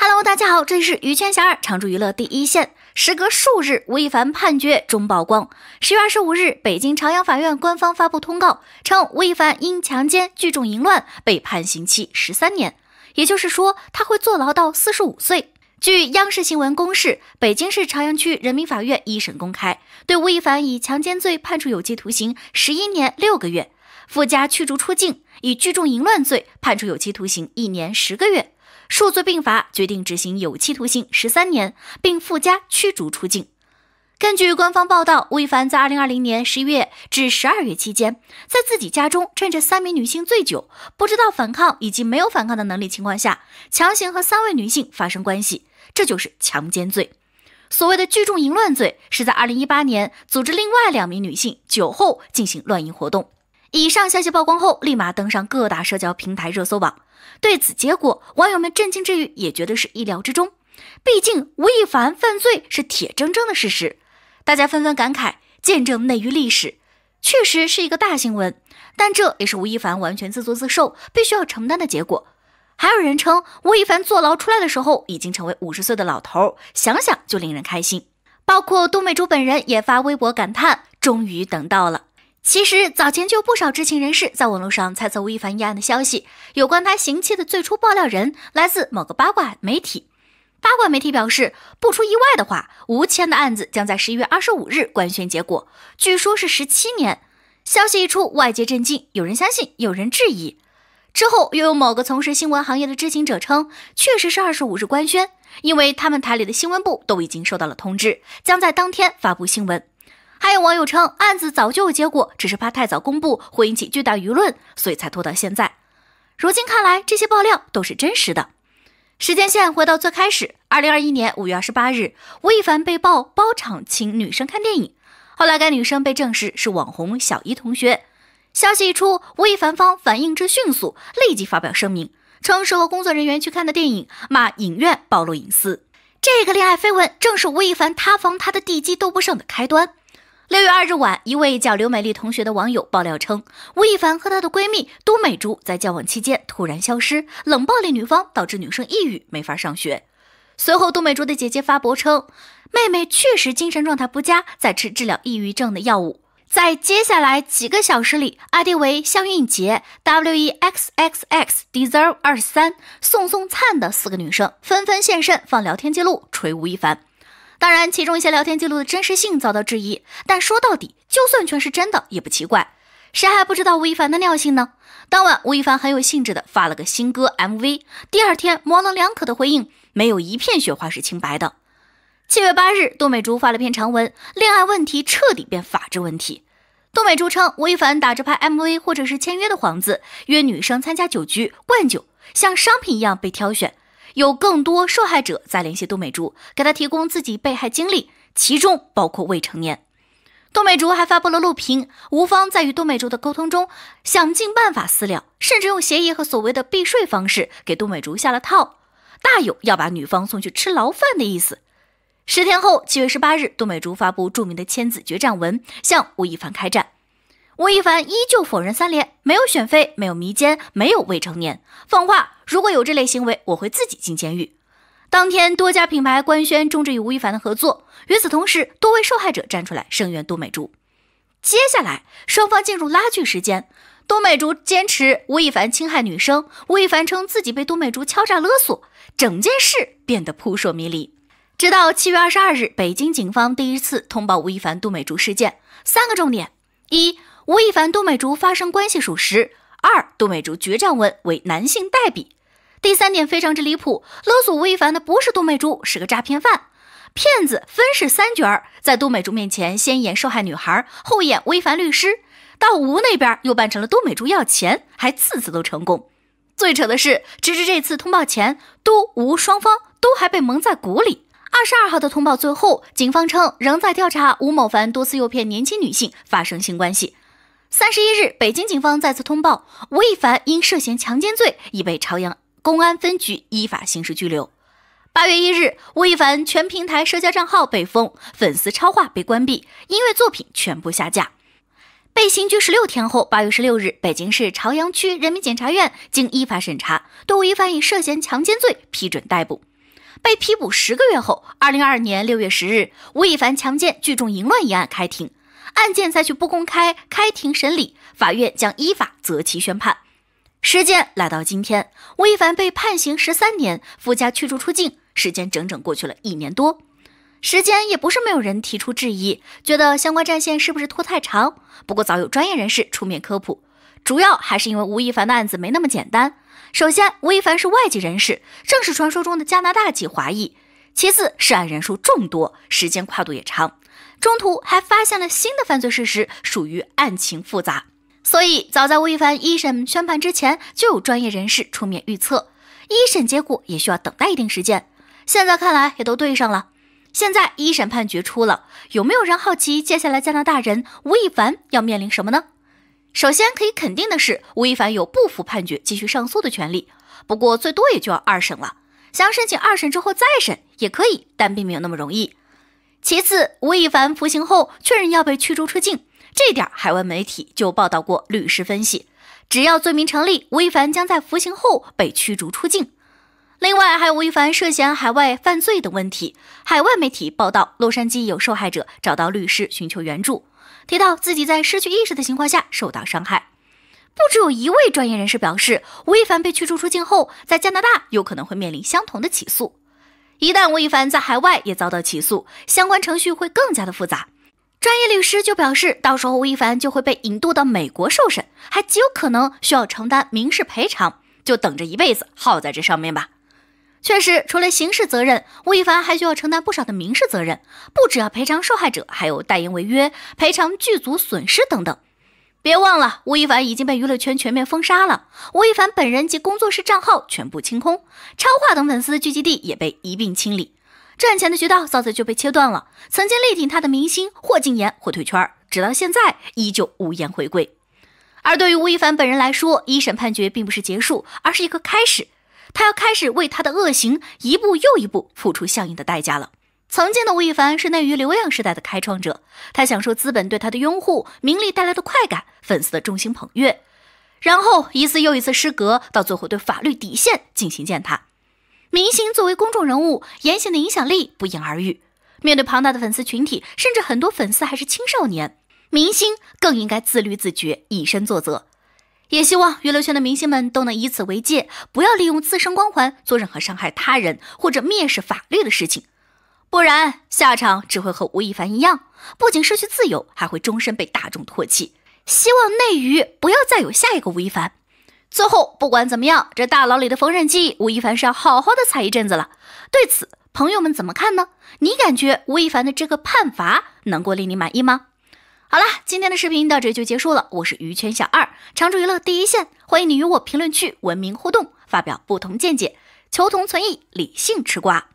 Hello，大家好，这里是娱圈小二，常驻娱乐第一线。时隔数日，吴亦凡判决终曝光。十月二十五日，北京朝阳法院官方发布通告，称吴亦凡因强奸、聚众淫乱被判刑期十三年，也就是说他会坐牢到四十五岁。据央视新闻公示，北京市朝阳区人民法院一审公开对吴亦凡以强奸罪判处有期徒刑十一年六个月，附加驱逐出境；以聚众淫乱罪判处有期徒刑一年十个月。数罪并罚，决定执行有期徒刑十三年，并附加驱逐出境。根据官方报道，吴亦凡在二零二零年十一月至十二月期间，在自己家中，趁着三名女性醉酒、不知道反抗以及没有反抗的能力情况下，强行和三位女性发生关系，这就是强奸罪。所谓的聚众淫乱罪，是在二零一八年组织另外两名女性酒后进行乱淫活动。以上消息曝光后，立马登上各大社交平台热搜榜。对此结果，网友们震惊之余，也觉得是意料之中。毕竟吴亦凡犯罪是铁铮铮的事实，大家纷纷感慨见证内娱历史，确实是一个大新闻。但这也是吴亦凡完全自作自受，必须要承担的结果。还有人称吴亦凡坐牢出来的时候，已经成为五十岁的老头，想想就令人开心。包括杜美竹本人也发微博感叹：“终于等到了。”其实早前就不少知情人士在网络上猜测吴亦凡一案的消息。有关他刑期的最初爆料人来自某个八卦媒体。八卦媒体表示，不出意外的话，吴谦的案子将在十一月二十五日官宣结果，据说是十七年。消息一出，外界震惊，有人相信，有人质疑。之后又有某个从事新闻行业的知情者称，确实是二十五日官宣，因为他们台里的新闻部都已经收到了通知，将在当天发布新闻。还有网友称，案子早就有结果，只是怕太早公布会引起巨大舆论，所以才拖到现在。如今看来，这些爆料都是真实的。时间线回到最开始，二零二一年五月二十八日，吴亦凡被曝包场请女生看电影，后来该女生被证实是网红小伊同学。消息一出，吴亦凡方反应之迅速，立即发表声明，称是和工作人员去看的电影，骂影院暴露隐私。这个恋爱绯闻正是吴亦凡塌房他的地基都不剩的开端。六月二日晚，一位叫刘美丽同学的网友爆料称，吴亦凡和他的闺蜜都美竹在交往期间突然消失，冷暴力女方导致女生抑郁没法上学。随后，杜美竹的姐姐发博称，妹妹确实精神状态不佳，在吃治疗抑郁症的药物。在接下来几个小时里，ID 为向运杰、WEXXX deserve 二十三、宋宋灿的四个女生纷纷现身放聊天记录，锤吴亦凡。当然，其中一些聊天记录的真实性遭到质疑，但说到底，就算全是真的，也不奇怪。谁还不知道吴亦凡的尿性呢？当晚，吴亦凡很有兴致地发了个新歌 MV，第二天模棱两可的回应：“没有一片雪花是清白的。”七月八日，杜美竹发了篇长文，恋爱问题彻底变法治问题。杜美竹称，吴亦凡打着拍 MV 或者是签约的幌子，约女生参加酒局灌酒，像商品一样被挑选。有更多受害者在联系杜美竹，给她提供自己被害经历，其中包括未成年。杜美竹还发布了录屏，吴芳在与杜美竹的沟通中想尽办法私了，甚至用协议和所谓的避税方式给杜美竹下了套，大有要把女方送去吃牢饭的意思。十天后，七月十八日，杜美竹发布著名的千字决战文，向吴亦凡开战。吴亦凡依旧否认三连，没有选妃，没有迷奸，没有未成年。放话，如果有这类行为，我会自己进监狱。当天，多家品牌官宣终止与吴亦凡的合作。与此同时，多位受害者站出来声援杜美竹。接下来，双方进入拉锯时间。杜美竹坚持吴亦凡侵害女生，吴亦凡称自己被杜美竹敲诈勒索，整件事变得扑朔迷离。直到七月二十二日，北京警方第一次通报吴亦凡、杜美竹事件三个重点：一。吴亦凡、杜美竹发生关系属实。二，杜美竹绝账文为男性代笔。第三点非常之离谱，勒索吴亦凡的不是杜美竹，是个诈骗犯。骗子分饰三角，在杜美竹面前先演受害女孩，后演吴亦凡律师，到吴那边又扮成了杜美竹要钱，还次次都成功。最扯的是，直至这次通报前，都吴双方都还被蒙在鼓里。二十二号的通报最后，警方称仍在调查吴某凡多次诱骗年轻女性发生性关系。三十一日，北京警方再次通报，吴亦凡因涉嫌强奸罪，已被朝阳公安分局依法刑事拘留。八月一日，吴亦凡全平台社交账号被封，粉丝超话被关闭，音乐作品全部下架。被刑拘十六天后，八月十六日，北京市朝阳区人民检察院经依法审查，对吴亦凡以涉嫌强奸罪批准逮捕。被批捕十个月后，二零二二年六月十日，吴亦凡强奸聚众淫乱一案开庭。案件采取不公开开庭审理，法院将依法择期宣判。时间来到今天，吴亦凡被判刑十三年，附加驱逐出境。时间整整过去了一年多。时间也不是没有人提出质疑，觉得相关战线是不是拖太长？不过早有专业人士出面科普，主要还是因为吴亦凡的案子没那么简单。首先，吴亦凡是外籍人士，正是传说中的加拿大籍华裔。其次，涉案人数众多，时间跨度也长。中途还发现了新的犯罪事实，属于案情复杂，所以早在吴亦凡一审宣判之前，就有专业人士出面预测，一审结果也需要等待一定时间。现在看来也都对上了。现在一审判决出了，有没有人好奇接下来加拿大人吴亦凡要面临什么呢？首先可以肯定的是，吴亦凡有不服判决继续上诉的权利，不过最多也就要二审了。想要申请二审之后再审也可以，但并没有那么容易。其次，吴亦凡服刑后确认要被驱逐出境，这点海外媒体就报道过。律师分析，只要罪名成立，吴亦凡将在服刑后被驱逐出境。另外，还有吴亦凡涉嫌海外犯罪的问题，海外媒体报道，洛杉矶有受害者找到律师寻求援助，提到自己在失去意识的情况下受到伤害。不只有一位专业人士表示，吴亦凡被驱逐出境后，在加拿大有可能会面临相同的起诉。一旦吴亦凡在海外也遭到起诉，相关程序会更加的复杂。专业律师就表示，到时候吴亦凡就会被引渡到美国受审，还极有可能需要承担民事赔偿，就等着一辈子耗在这上面吧。确实，除了刑事责任，吴亦凡还需要承担不少的民事责任，不只要赔偿受害者，还有代言违约赔偿剧组损失等等。别忘了，吴亦凡已经被娱乐圈全面封杀了。吴亦凡本人及工作室账号全部清空，超话等粉丝聚集地也被一并清理，赚钱的渠道早早就被切断了。曾经力挺他的明星霍建言或退圈，直到现在依旧无言回归。而对于吴亦凡本人来说，一审判决并不是结束，而是一个开始，他要开始为他的恶行一步又一步付出相应的代价了。曾经的吴亦凡是内娱流量时代的开创者，他享受资本对他的拥护、名利带来的快感、粉丝的众星捧月，然后一次又一次失格，到最后对法律底线进行践踏。明星作为公众人物，言行的影响力不言而喻。面对庞大的粉丝群体，甚至很多粉丝还是青少年，明星更应该自律自觉，以身作则。也希望娱乐圈的明星们都能以此为戒，不要利用自身光环做任何伤害他人或者蔑视法律的事情。不然下场只会和吴亦凡一样，不仅失去自由，还会终身被大众唾弃。希望内娱不要再有下一个吴亦凡。最后，不管怎么样，这大牢里的缝纫机，吴亦凡是要好好的踩一阵子了。对此，朋友们怎么看呢？你感觉吴亦凡的这个判罚能够令你满意吗？好啦，今天的视频到这里就结束了。我是娱圈小二，常驻娱乐第一线，欢迎你与我评论区文明互动，发表不同见解，求同存异，理性吃瓜。